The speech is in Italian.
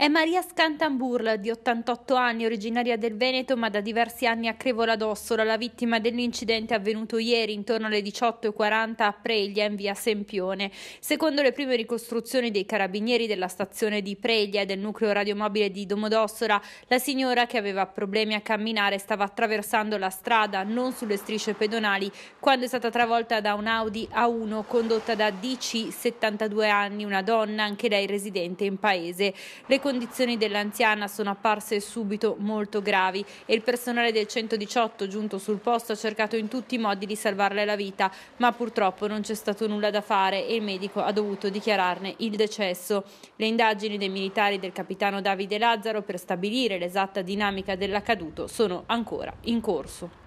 È Maria Scantamburl, di 88 anni, originaria del Veneto ma da diversi anni a Crevola d'Ossola, la vittima dell'incidente avvenuto ieri intorno alle 18.40 a Preglia in via Sempione. Secondo le prime ricostruzioni dei carabinieri della stazione di Preglia e del nucleo radiomobile di Domodossola, la signora che aveva problemi a camminare stava attraversando la strada, non sulle strisce pedonali, quando è stata travolta da un Audi A1 condotta da DC, 72 anni, una donna, anche lei residente in paese. Le condizioni dell'anziana sono apparse subito molto gravi e il personale del 118 giunto sul posto ha cercato in tutti i modi di salvarle la vita, ma purtroppo non c'è stato nulla da fare e il medico ha dovuto dichiararne il decesso. Le indagini dei militari del capitano Davide Lazzaro per stabilire l'esatta dinamica dell'accaduto sono ancora in corso.